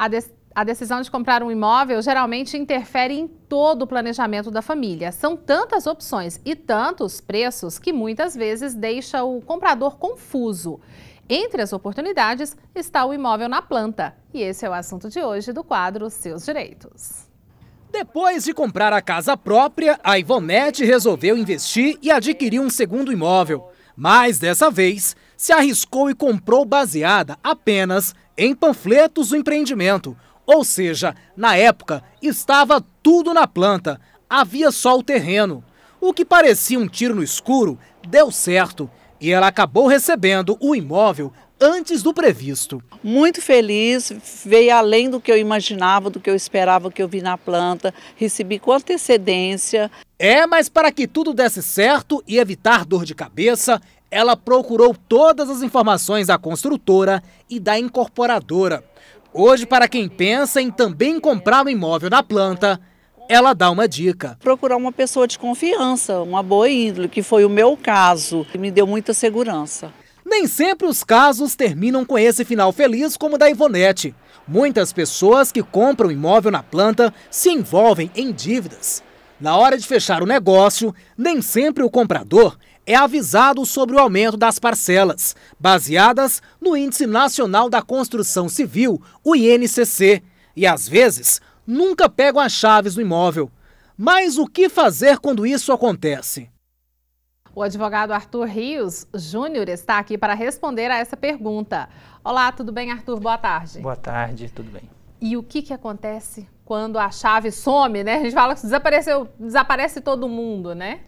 a, de a decisão de comprar um imóvel geralmente interfere em todo o planejamento da família. São tantas opções e tantos preços que muitas vezes deixa o comprador confuso. Entre as oportunidades está o imóvel na planta. E esse é o assunto de hoje do quadro Seus Direitos. Depois de comprar a casa própria, a Ivonete resolveu investir e adquirir um segundo imóvel. Mas dessa vez, se arriscou e comprou baseada apenas em panfletos o empreendimento. Ou seja, na época estava tudo na planta, havia só o terreno. O que parecia um tiro no escuro deu certo e ela acabou recebendo o imóvel antes do previsto. Muito feliz, veio além do que eu imaginava, do que eu esperava que eu vi na planta, recebi com antecedência. É, mas para que tudo desse certo e evitar dor de cabeça, ela procurou todas as informações da construtora e da incorporadora. Hoje, para quem pensa em também comprar um imóvel na planta, ela dá uma dica. Procurar uma pessoa de confiança, uma boa índole, que foi o meu caso, que me deu muita segurança. Nem sempre os casos terminam com esse final feliz como o da Ivonete. Muitas pessoas que compram imóvel na planta se envolvem em dívidas. Na hora de fechar o negócio, nem sempre o comprador é avisado sobre o aumento das parcelas, baseadas no Índice Nacional da Construção Civil, o INCC, e às vezes nunca pegam as chaves do imóvel. Mas o que fazer quando isso acontece? O advogado Arthur Rios Júnior está aqui para responder a essa pergunta. Olá, tudo bem, Arthur? Boa tarde. Boa tarde, tudo bem. E o que, que acontece quando a chave some, né? A gente fala que desapareceu, desaparece todo mundo, né?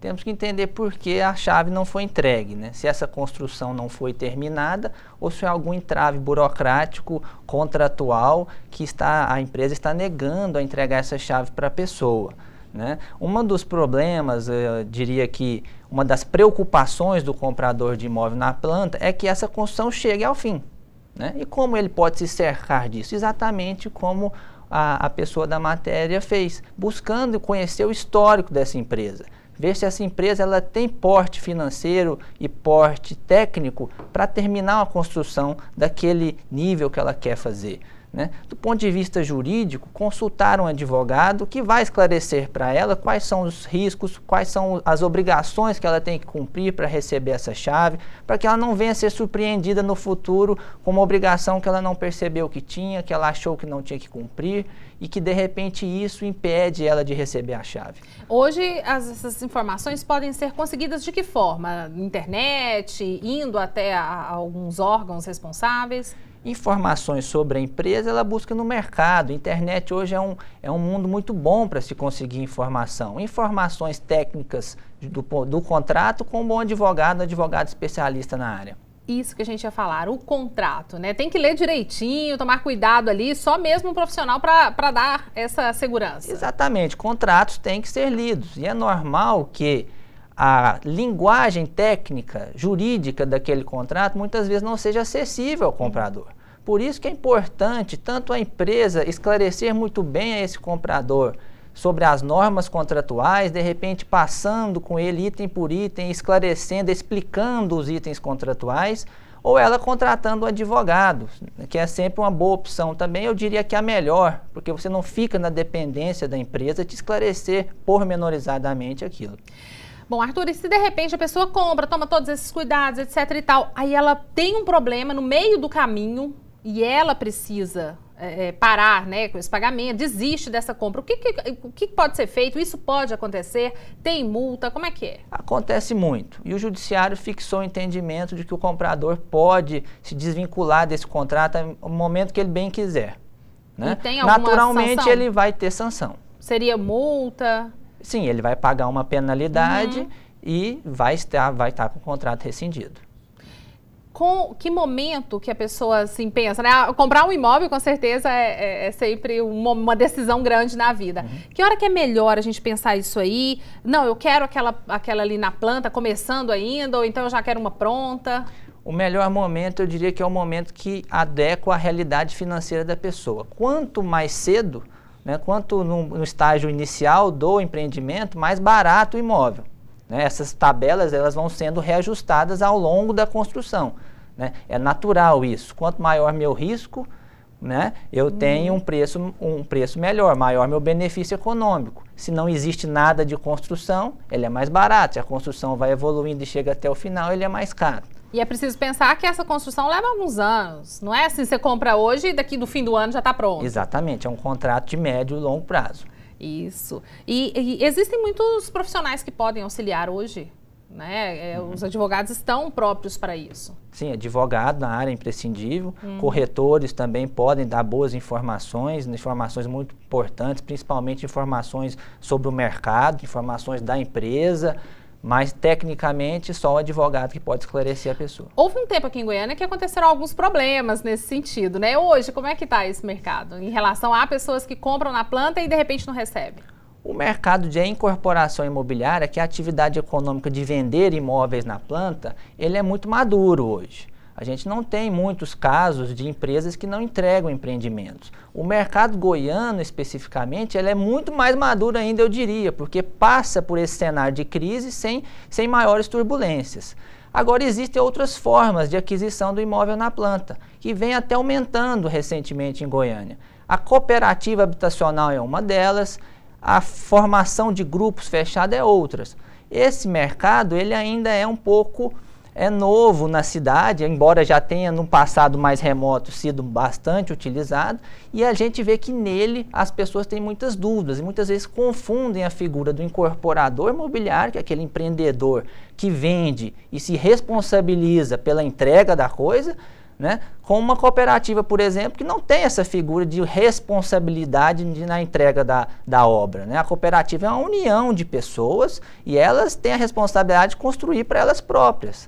temos que entender por que a chave não foi entregue, né? se essa construção não foi terminada ou se é algum entrave burocrático, contratual, que está, a empresa está negando a entregar essa chave para a pessoa. Né? Um dos problemas, eh, eu diria que uma das preocupações do comprador de imóvel na planta é que essa construção chegue ao fim. Né? E como ele pode se cercar disso? Exatamente como a, a pessoa da matéria fez, buscando conhecer o histórico dessa empresa ver se essa empresa ela tem porte financeiro e porte técnico para terminar a construção daquele nível que ela quer fazer. Né? Do ponto de vista jurídico, consultar um advogado que vai esclarecer para ela quais são os riscos, quais são as obrigações que ela tem que cumprir para receber essa chave, para que ela não venha a ser surpreendida no futuro com uma obrigação que ela não percebeu que tinha, que ela achou que não tinha que cumprir e que de repente isso impede ela de receber a chave. Hoje, as, essas informações podem ser conseguidas de que forma? Internet, indo até a, a alguns órgãos responsáveis? informações sobre a empresa ela busca no mercado. A internet hoje é um, é um mundo muito bom para se conseguir informação. Informações técnicas do, do contrato com um bom advogado, um advogado especialista na área isso que a gente ia falar, o contrato, né? Tem que ler direitinho, tomar cuidado ali, só mesmo um profissional para dar essa segurança. Exatamente, contratos têm que ser lidos. E é normal que a linguagem técnica, jurídica daquele contrato, muitas vezes não seja acessível ao comprador. Por isso que é importante tanto a empresa esclarecer muito bem a esse comprador sobre as normas contratuais, de repente passando com ele item por item, esclarecendo, explicando os itens contratuais, ou ela contratando um advogado, que é sempre uma boa opção também, eu diria que é a melhor, porque você não fica na dependência da empresa de esclarecer pormenorizadamente aquilo. Bom, Arthur, e se de repente a pessoa compra, toma todos esses cuidados, etc e tal, aí ela tem um problema no meio do caminho, e ela precisa é, é, parar né, com esse pagamento, desiste dessa compra, o que, que, o que pode ser feito? Isso pode acontecer? Tem multa? Como é que é? Acontece muito. E o judiciário fixou o entendimento de que o comprador pode se desvincular desse contrato no momento que ele bem quiser. Né? Naturalmente sanção? ele vai ter sanção. Seria multa? Sim, ele vai pagar uma penalidade uhum. e vai estar, vai estar com o contrato rescindido com que momento que a pessoa assim pensa, né? Ah, comprar um imóvel com certeza é, é, é sempre uma, uma, decisão grande na vida. Uhum. Que hora que é melhor a gente pensar isso aí? Não, eu quero aquela, aquela ali na planta, começando ainda, ou então eu já quero uma pronta. O melhor momento, eu diria que é o momento que adequa a realidade financeira da pessoa. Quanto mais cedo, né, quanto no, no estágio inicial do empreendimento, mais barato o imóvel. Né? Essas tabelas elas vão sendo reajustadas ao longo da construção. Né? É natural isso. Quanto maior meu risco, né? eu uhum. tenho um preço, um preço melhor, maior meu benefício econômico. Se não existe nada de construção, ele é mais barato. Se a construção vai evoluindo e chega até o final, ele é mais caro. E é preciso pensar que essa construção leva alguns anos. Não é assim, você compra hoje e daqui do fim do ano já está pronto. Exatamente, é um contrato de médio e longo prazo. Isso. E, e existem muitos profissionais que podem auxiliar hoje né? É, uhum. Os advogados estão próprios para isso. Sim, advogado na área é imprescindível, uhum. corretores também podem dar boas informações, informações muito importantes, principalmente informações sobre o mercado, informações da empresa, mas, tecnicamente, só o advogado que pode esclarecer a pessoa. Houve um tempo aqui em Goiânia que aconteceram alguns problemas nesse sentido, né? Hoje, como é que está esse mercado em relação a pessoas que compram na planta e, de repente, não recebem? O mercado de incorporação imobiliária, que é a atividade econômica de vender imóveis na planta, ele é muito maduro hoje. A gente não tem muitos casos de empresas que não entregam empreendimentos. O mercado goiano, especificamente, ele é muito mais maduro ainda, eu diria, porque passa por esse cenário de crise sem, sem maiores turbulências. Agora existem outras formas de aquisição do imóvel na planta, que vem até aumentando recentemente em Goiânia. A cooperativa habitacional é uma delas, a formação de grupos fechados é outras. Esse mercado ele ainda é um pouco é novo na cidade, embora já tenha no passado mais remoto sido bastante utilizado, e a gente vê que nele as pessoas têm muitas dúvidas e muitas vezes confundem a figura do incorporador imobiliário, que é aquele empreendedor que vende e se responsabiliza pela entrega da coisa, né, com uma cooperativa, por exemplo, que não tem essa figura de responsabilidade na entrega da, da obra. Né? A cooperativa é uma união de pessoas e elas têm a responsabilidade de construir para elas próprias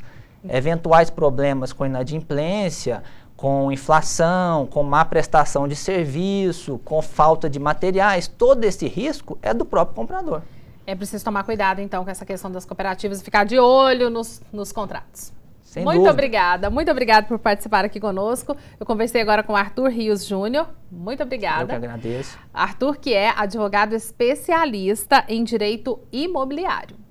eventuais problemas com inadimplência, com inflação, com má prestação de serviço, com falta de materiais, todo esse risco é do próprio comprador. É preciso tomar cuidado, então, com essa questão das cooperativas e ficar de olho nos, nos contratos. Sem muito dúvida. obrigada, muito obrigada por participar aqui conosco. Eu conversei agora com Arthur Rios Júnior. Muito obrigada. Eu que agradeço. Arthur, que é advogado especialista em direito imobiliário.